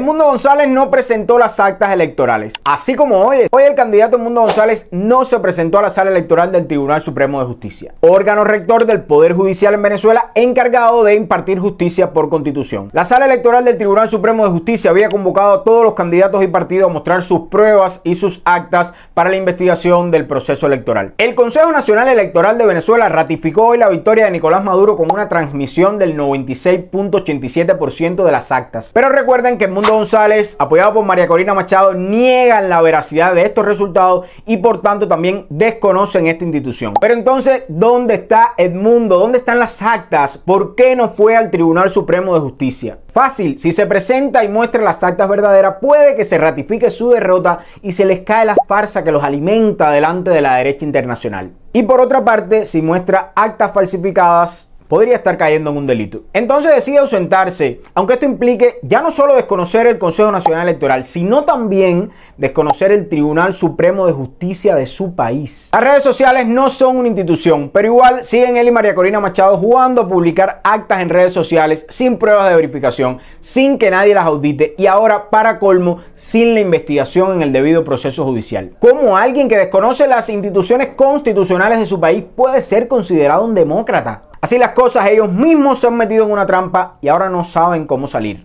mundo González no presentó las actas electorales. Así como hoy, hoy el candidato Mundo González no se presentó a la sala electoral del Tribunal Supremo de Justicia, órgano rector del Poder Judicial en Venezuela encargado de impartir justicia por constitución. La sala electoral del Tribunal Supremo de Justicia había convocado a todos los candidatos y partidos a mostrar sus pruebas y sus actas para la investigación del proceso electoral. El Consejo Nacional Electoral de Venezuela ratificó hoy la victoria de Nicolás Maduro con una transmisión del 96.87% de las actas. Pero recuerden que Edmundo González, apoyado por María Corina Machado, niegan la veracidad de estos resultados y por tanto también desconocen esta institución. Pero entonces, ¿dónde está Edmundo? ¿Dónde están las actas? ¿Por qué no fue al Tribunal Supremo de Justicia? Fácil, si se presenta y muestra las actas verdaderas, puede que se ratifique su derrota y se les cae la farsa que los alimenta delante de la derecha internacional. Y por otra parte, si muestra actas falsificadas, podría estar cayendo en un delito. Entonces decide ausentarse, aunque esto implique ya no solo desconocer el Consejo Nacional Electoral, sino también desconocer el Tribunal Supremo de Justicia de su país. Las redes sociales no son una institución, pero igual siguen él y María Corina Machado jugando a publicar actas en redes sociales sin pruebas de verificación, sin que nadie las audite y ahora, para colmo, sin la investigación en el debido proceso judicial. ¿Cómo alguien que desconoce las instituciones constitucionales de su país puede ser considerado un demócrata? Así las cosas, ellos mismos se han metido en una trampa y ahora no saben cómo salir.